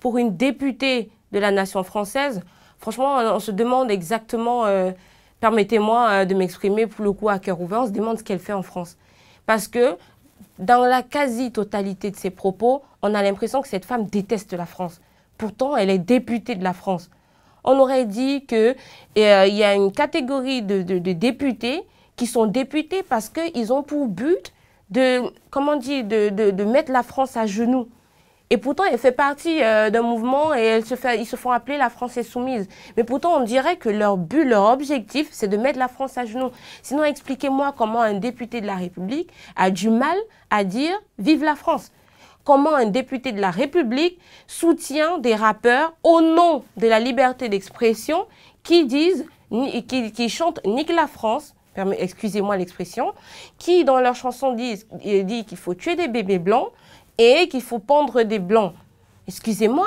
pour une députée de la nation française, franchement, on se demande exactement, euh, permettez-moi euh, de m'exprimer pour le coup à cœur ouvert, on se demande ce qu'elle fait en France. Parce que dans la quasi-totalité de ses propos, on a l'impression que cette femme déteste la France. Pourtant, elle est députée de la France. On aurait dit qu'il euh, y a une catégorie de, députés qui sont députés parce qu'ils ont pour but de, comment dire, de mettre la France à genoux. Et pourtant, elle fait partie euh, d'un mouvement et ils se font appeler la France est soumise. Mais pourtant, on dirait que leur but, leur objectif, c'est de mettre la France à genoux. Sinon, expliquez-moi comment un député de la République a du mal à dire Vive la France comment un député de la République soutient des rappeurs au nom de la liberté d'expression qui disent, qui, chantent Nique la France, excusez-moi l'expression, qui dans leur chanson disent, euh, disent qu'il faut tuer des bébés blancs, et qu'il faut pendre des blancs. Excusez-moi,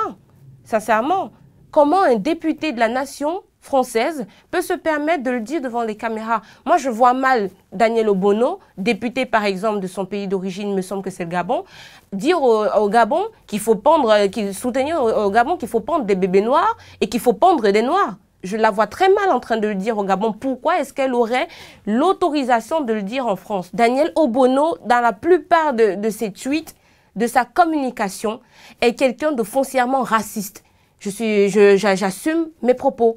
sincèrement, comment un député de la nation française peut se permettre de le dire devant les caméras. Moi, je vois mal Daniel Obono, député par exemple de son pays d'origine, me semble que c'est le Gabon, dire au, Gabon qu'il faut pendre, euh, qu'il soutenir au, Gabon qu'il faut pendre des bébés noirs et qu'il faut pendre des noirs. Je la vois très mal en train de le dire au Gabon. Pourquoi est-ce qu'elle aurait l'autorisation de le dire en France Daniel Obono, dans la plupart de, de ses tweets, de sa communication est quelqu'un de foncièrement raciste. Je suis, j'assume mes propos.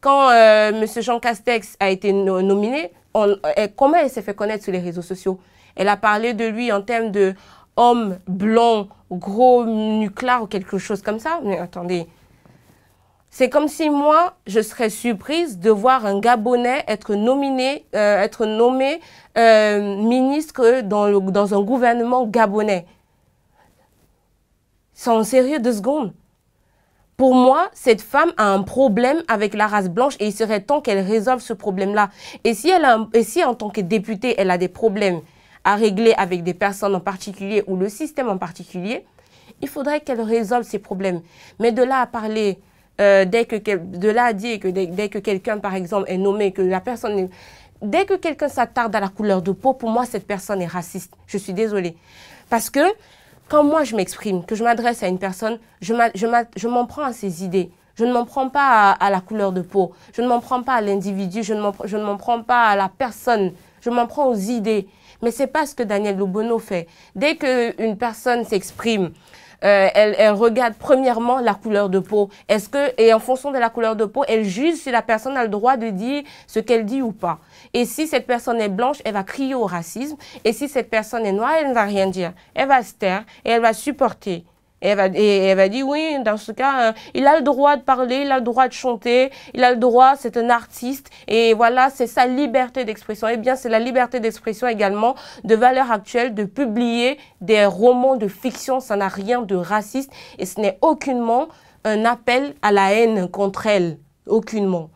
Quand euh, M. Jean Castex a été nommé, nominé, on, comment elle s'est fait connaître sur les réseaux sociaux Elle a parlé de lui en termes de homme blond, gros, nucléaire ou quelque chose comme ça. Mais attendez, c'est comme si moi, je serais surprise de voir un Gabonais être euh, nommé euh, ministre dans un gouvernement gabonais. Sans sérieux deux secondes. Pour moi, cette femme a un problème avec la race blanche et il serait temps qu'elle résolve ce problème-là. Et, si elle a et si en tant que députée, elle a des problèmes à régler avec des personnes en particulier ou le système en particulier, il faudrait qu'elle résolve ces problèmes. Mais de là à parler, euh, dès que, de là à dire que dès, que quelqu'un, par exemple, est nommé, que la personne... dès que quelqu'un s'attarde à la couleur de peau, pour moi, cette personne est raciste. Je suis désolée. Parce que quand moi je m'exprime, que je m'adresse à une personne, je m'en prends à ses idées. Je ne m'en prends pas à, la couleur de peau. Je ne m'en prends pas à l'individu. Je ne m'en prends pas à la personne. Je m'en prends aux idées. Mais c'est pas ce que Daniel Lobono fait. Dès qu'une personne s'exprime, euh, elle, elle, regarde premièrement la couleur de peau. Est-ce que, et en fonction de la couleur de peau, elle juge si la personne a le droit de dire ce qu'elle dit ou pas. Et si cette personne est blanche, elle va crier au racisme. Et si cette personne est noire, elle ne va rien dire. Elle va se taire et elle va supporter. Et elle, va, dire, oui, dans ce cas, hein, il a le droit de parler, il a le droit de chanter, il a le droit, c'est un artiste. Et voilà, c'est sa liberté d'expression. Eh bien, c'est la liberté d'expression également de valeur actuelle de publier des romans de fiction. Ça n'a rien de raciste et ce n'est aucunement un appel à la haine contre elle. Aucunement.